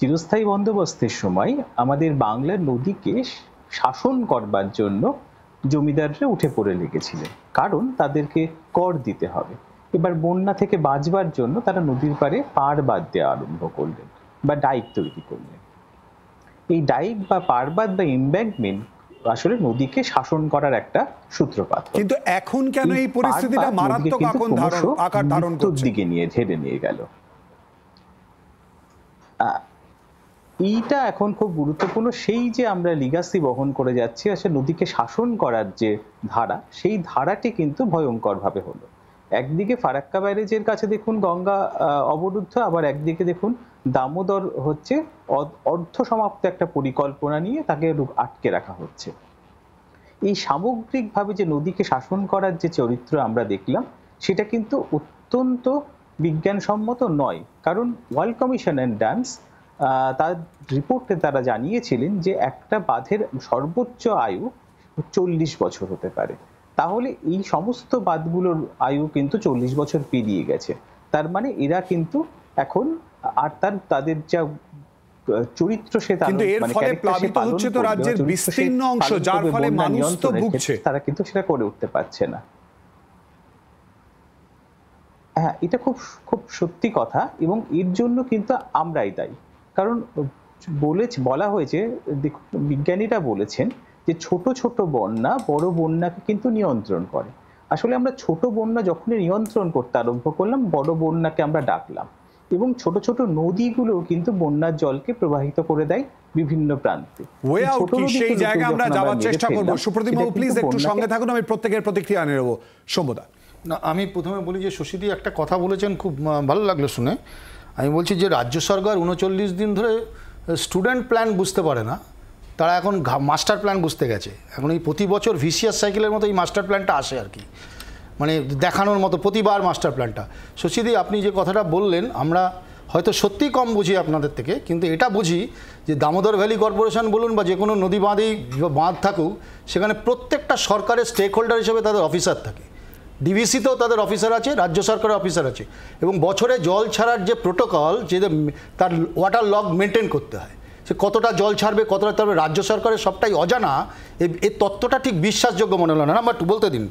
চিরস্থায়ী বন্দোবস্তের সময় আমাদের বাংলার নদীকে শাসন করবার জন্য জমিদাররা উঠে পড়ে লেগেছিলেন কারণ তাদেরকে কর দিতে হবে এবার বন্যা থেকে বাঁচবার জন্য তারা নদীর পারে পাড় বাদ দেওয়া আরম্ভ করলেন বা ডাইক তৈরি করলেন এই ডাইক বা পাড় বাদ বা এম্ব্যাঙ্কমেন্ট আসলে নদীকে শাসন করার একটা সূত্রপাত কিন্তু এখন কেন এই পরিস্থিতিটা মারাত্মক এখন ধারণ আকার ধারণ করছে দিকে নিয়ে ঢেলে নিয়ে গেল এইটা এখন খুব গুরুত্বপূর্ণ সেই যে আমরা লিগাসি বহন করে যাচ্ছি আসলে নদীকে শাসন করার যে ধারা সেই ধারাটি কিন্তু ভয়ঙ্করভাবে হলো একদিকে ফারাক্কা ব্যারেজের কাছে দেখুন গঙ্গা অবরুদ্ধ আবার একদিকে দেখুন দামোদর হচ্ছে অর্ধ সমাপ্ত একটা পরিকল্পনা নিয়ে তাকে আটকে রাখা হচ্ছে এই সামগ্রিকভাবে যে নদীকে শাসন করার যে চরিত্র আমরা দেখলাম সেটা কিন্তু অত্যন্ত বিজ্ঞানসম্মত নয় কারণ ওয়ার্ল্ড কমিশন অ্যান্ড ড্যামস তার রিপোর্টে তারা জানিয়েছিলেন যে একটা বাঁধের সর্বোচ্চ আয়ু চল্লিশ বছর হতে পারে তাহলে এই সমস্ত বাঁধগুলোর আয়ু কিন্তু চল্লিশ বছর পেরিয়ে গেছে তার মানে এরা কিন্তু এখন আর তার তাদের যা চরিত্র সে কিন্তু এর মানে ফলে প্লাবিত হচ্ছে তো রাজ্যের বিস্তীর্ণ অংশ যার ফলে মানুষ তো ভুগছে তারা কিন্তু সেটা করে উঠতে পারছে না হ্যাঁ এটা খুব খুব সত্যি কথা এবং এর জন্য কিন্তু আমরাই দায়ী কারণ বলেছে বলা হয়েছে বিজ্ঞানীরা বলেছেন যে ছোট ছোট বন্যা বড় বন্যাকে কিন্তু নিয়ন্ত্রণ করে আসলে আমরা ছোট বন্যা যখনই নিয়ন্ত্রণ করতে আরম্ভ করলাম বড় বন্যাকে আমরা ডাকলাম এবং ছোট ছোট নদীগুলো কিন্তু বন্যার জলকে প্রবাহিত করে দেয় বিভিন্ন প্রান্তে সেই জায়গা আমরা যাওয়ার চেষ্টা করব সুপ্রদীপ বাবু প্লিজ একটু সঙ্গে থাকুন আমি প্রত্যেকের প্রতিক্রিয়া নেব সম্বোদা না আমি প্রথমে বলি যে শশীদি একটা কথা বলেছেন খুব ভালো লাগলো শুনে আমি বলছি যে রাজ্য সরকার উনচল্লিশ দিন ধরে স্টুডেন্ট প্ল্যান বুঝতে পারে না তারা এখন মাস্টার প্ল্যান বুঝতে গেছে এখন এই প্রতি বছর ভিসিএস সাইকেলের মতো এই মাস্টার প্ল্যানটা আসে আর কি মানে দেখানোর মতো প্রতিবার মাস্টার প্ল্যানটা সচিদি আপনি যে কথাটা বললেন আমরা হয়তো সত্যি কম বুঝি আপনাদের থেকে কিন্তু এটা বুঝি যে দামোদর ভ্যালি কর্পোরেশন বলুন বা যে কোনো নদী বাঁধেই বাঁধ থাকুক সেখানে প্রত্যেকটা সরকারের স্টেক হোল্ডার হিসেবে তাদের অফিসার থাকে ডিভিসিতেও তাদের অফিসার আছে রাজ্য সরকারের অফিসার আছে এবং বছরে জল ছাড়ার যে প্রোটোকল যে তার ওয়াটার লগ মেনটেন করতে হয় সে কতটা জল ছাড়বে কতটা তারপরে রাজ্য সরকারের সবটাই অজানা এই তত্ত্বটা ঠিক বিশ্বাসযোগ্য মনে হলো না আমার বলতে দিন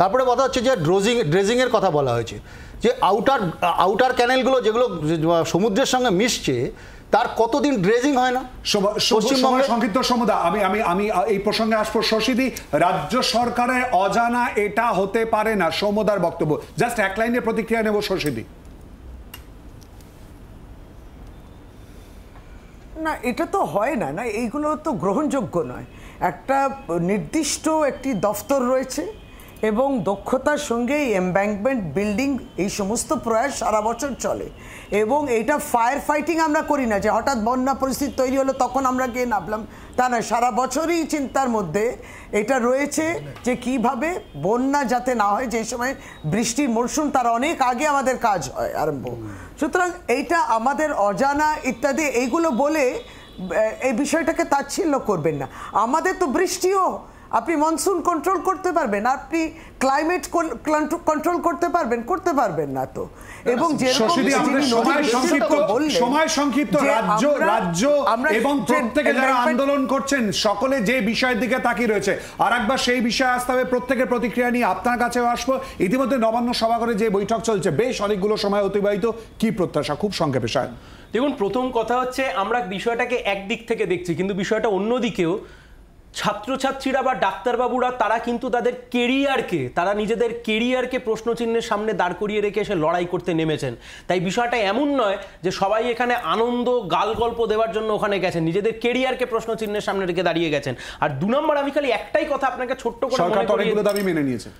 তারপরে কথা হচ্ছে যে ড্রোজিং ড্রেজিংয়ের কথা বলা হয়েছে যে আউটার আউটার ক্যানেলগুলো যেগুলো সমুদ্রের সঙ্গে মিশছে তার কতদিন ড্রেজিং হয় না পশ্চিমবঙ্গের সংক্ষিপ্ত সমুদা আমি আমি আমি এই প্রসঙ্গে আসবো শশীদি রাজ্য সরকারের অজানা এটা হতে পারে না সমুদার বক্তব্য জাস্ট এক লাইনে প্রতিক্রিয়া নেব শশীদি না এটা তো হয় না না এইগুলো তো গ্রহণযোগ্য নয় একটা নির্দিষ্ট একটি দফতর রয়েছে এবং দক্ষতার সঙ্গে এই এম্ব্যাঙ্কমেন্ট বিল্ডিং এই সমস্ত প্রয়াস সারা বছর চলে এবং এটা ফায়ার ফাইটিং আমরা করি না যে হঠাৎ বন্যা পরিস্থিতি তৈরি হলো তখন আমরা গিয়ে নামলাম তা না সারা বছরই চিন্তার মধ্যে এটা রয়েছে যে কিভাবে বন্যা যাতে না হয় যে সময় বৃষ্টির মরশুম তার অনেক আগে আমাদের কাজ হয় আরম্ভ সুতরাং এইটা আমাদের অজানা ইত্যাদি এইগুলো বলে এই বিষয়টাকে তাচ্ছিল্য করবেন না আমাদের তো বৃষ্টিও আপনি মনসুন কন্ট্রোল করতে পারবেন আপনি ক্লাইমেট কন্ট্রোল করতে পারবেন করতে পারবেন না তো এবং সময় সংক্ষিপ্ত রাজ্য রাজ্য এবং প্রত্যেকে যারা আন্দোলন করছেন সকলে যে বিষয়ের দিকে তাকিয়ে রয়েছে আর একবার সেই বিষয়ে আসতে হবে প্রত্যেকের প্রতিক্রিয়া নিয়ে আপনার কাছে আসবো ইতিমধ্যে নবান্ন সভাঘরে যে বৈঠক চলছে বেশ অনেকগুলো সময় অতিবাহিত কি প্রত্যাশা খুব সংক্ষেপে সায়ন দেখুন প্রথম কথা হচ্ছে আমরা বিষয়টাকে একদিক থেকে দেখছি কিন্তু বিষয়টা অন্যদিকেও ছাত্রছাত্রীরা বা ডাক্তারবাবুরা তারা কিন্তু তাদের কেরিয়ারকে তারা নিজেদের কেরিয়ারকে প্রশ্নচিহ্নের সামনে দাঁড় করিয়ে রেখে এসে লড়াই করতে নেমেছেন তাই বিষয়টা এমন নয় যে সবাই এখানে আনন্দ গাল গল্প দেওয়ার জন্য ওখানে গেছেন নিজেদের কেরিয়ারকে প্রশ্নচিহ্নের সামনে রেখে দাঁড়িয়ে গেছেন আর দু নম্বর আমি খালি একটাই কথা আপনাকে ছোট্ট করে দাবি মেনে নিয়েছে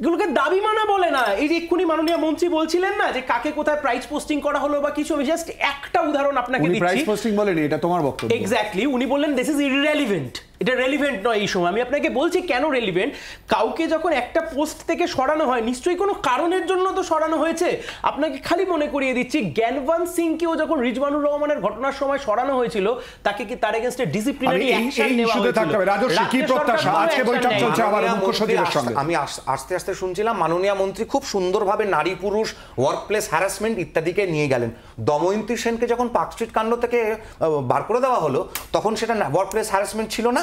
এগুলোকে দাবি মানা বলে না এই যে এক্ষুনি মাননীয় মন্ত্রী বলছিলেন না যে কাকে কোথায় প্রাইজ পোস্টিং করা হলো বা কিছু জাস্ট একটা উদাহরণ আপনাকে দিচ্ছি প্রাইজ পোস্টিং বলেনি এটা তোমার বক্তব্য এক্স্যাক্টলি উনি বললেন দিস ইজ ইররেলিভেন্ট এটা রেলিভেন্ট নয় এই সময় আমি আপনাকে বলছি কেন রেলিভেন্ট কাউকে যখন একটা পোস্ট থেকে সরানো হয় নিশ্চয়ই কোনো কারণের জন্য তো সরানো হয়েছে আপনাকে খালি মনে করিয়ে দিচ্ছি জ্ঞানবান সিংকেও যখন রিজওয়ানুর রহমানের ঘটনার সময় সরানো হয়েছিল তাকে কি তার এগেইনস্টে ডিসিপ্লিনারি অ্যাকশন নেওয়া হয়েছিল কি প্রত্যাশা আজকে বৈঠক চলছে মুখ্য সচিবের সঙ্গে আমি আস্তে আস্তে শুনছিলাম মাননীয় মন্ত্রী খুব সুন্দরভাবে নারী পুরুষ ওয়ার্কপ্লেস হ্যারাসমেন্ট ইত্যাদিকে নিয়ে গেলেন দময়ন্তী সেনকে যখন পার্ক কাণ্ড থেকে বার করে দেওয়া হলো তখন সেটা ওয়ার্কপ্লেস হ্যারাসমেন্ট ছিল না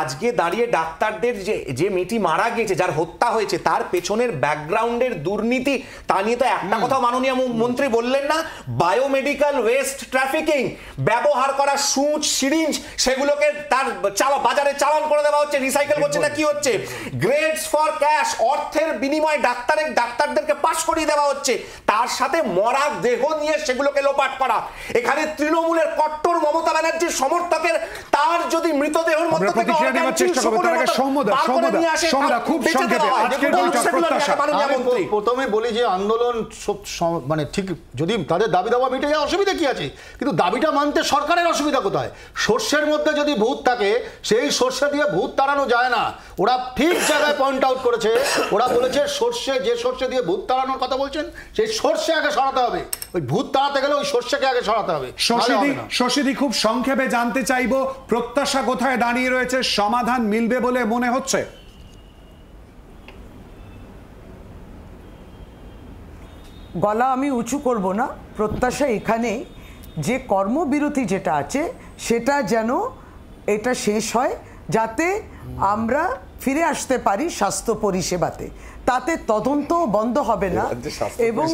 আজকে দাঁড়িয়ে ডাক্তারদের যে যে মেয়েটি মারা গেছে যার হত্যা হয়েছে তার পেছনের ব্যাকগ্রাউন্ডের দুর্নীতি তা নিয়ে তো একটা কথা মাননীয় মন্ত্রী বললেন না বায়োমেডিক্যাল ওয়েস্ট ট্রাফিকিং ব্যবহার করা সুচ সিরিঞ্জ সেগুলোকে তার চালা বাজারে চালান করে দেওয়া হচ্ছে রিসাইকেল করছে না কি হচ্ছে গ্রেডস ফর ক্যাশ অর্থের বিনিময়ে ডাক্তারের ডাক্তারদেরকে পাশ করিয়ে দেওয়া হচ্ছে তার সাথে মরা দেহ নিয়ে সেগুলোকে লোপাট করা এখানে তৃণমূলের কট্টর মমতা ব্যানার্জির সমর্থকের তার যদি মৃতদেহর মধ্যে থেকে প্রথমে বলি যে আন্দোলন মানে ঠিক যদি তাদের দাবি দাবা মিটে যায় অসুবিধা কি আছে কিন্তু দাবিটা মানতে সরকারের অসুবিধা কোথায় সর্ষের মধ্যে যদি ভূত থাকে সেই সর্ষে দিয়ে ভূত তাড়ানো যায় না ওরা ঠিক জায়গায় পয়েন্ট আউট করেছে ওরা বলেছে সর্ষে যে সর্ষে দিয়ে ভূত তাড়ানোর কথা বলছেন সেই সর্ষে আগে সরাতে হবে ওই ভূত তাড়াতে গেলে ওই সর্ষেকে আগে সরাতে হবে শশীদি খুব সংক্ষেপে জানতে চাইব প্রত্যাশা কোথায় দাঁড়িয়ে রয়েছে সমাধান মিলবে বলে মনে হচ্ছে গলা আমি উঁচু করব না প্রত্যাশা এখানে যে কর্মবিরতি যেটা আছে সেটা যেন এটা শেষ হয় যাতে আমরা ফিরে আসতে পারি স্বাস্থ্য পরিষেবাতে তাতে তদন্ত বন্ধ হবে না এবং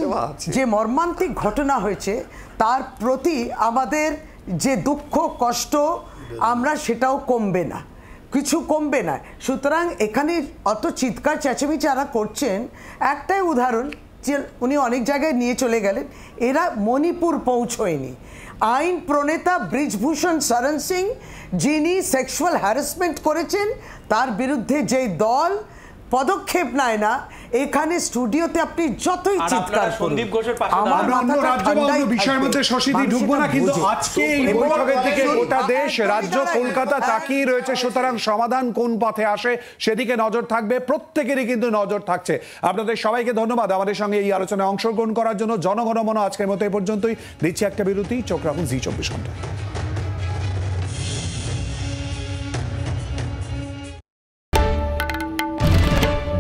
যে মর্মান্তিক ঘটনা হয়েছে তার প্রতি আমাদের যে দুঃখ কষ্ট আমরা সেটাও কমবে না কিছু কমবে না সুতরাং এখানে অত চিৎকার চেঁচামি যারা করছেন একটাই উদাহরণ যে উনি অনেক জায়গায় নিয়ে চলে গেলেন এরা মণিপুর পৌঁছয়নি আইন প্রণেতা ব্রিজভূষণ সরণ সিং যিনি সেক্সুয়াল হ্যারাসমেন্ট করেছেন তার বিরুদ্ধে যে দল পদক্ষেপ নাই না এখানে স্টুডিওতে আপনি যতই চিৎকার সন্দীপ ঘোষের পাশে আমার অন্য রাজ্য অন্য বিষয়ের মধ্যে শশীদি ঢুকবো না কিন্তু আজকে এই বৈঠকের গোটা দেশ রাজ্য কলকাতা তাকিয়ে রয়েছে সুতরাং সমাধান কোন পথে আসে সেদিকে নজর থাকবে প্রত্যেকেরই কিন্তু নজর থাকছে আপনাদের সবাইকে ধন্যবাদ আমাদের সঙ্গে এই আলোচনায় অংশগ্রহণ করার জন্য জনগণমন আজকের মতো এ পর্যন্তই দিচ্ছি একটা বিরতি চোখ রাখুন জি চব্বিশ ঘন্টায়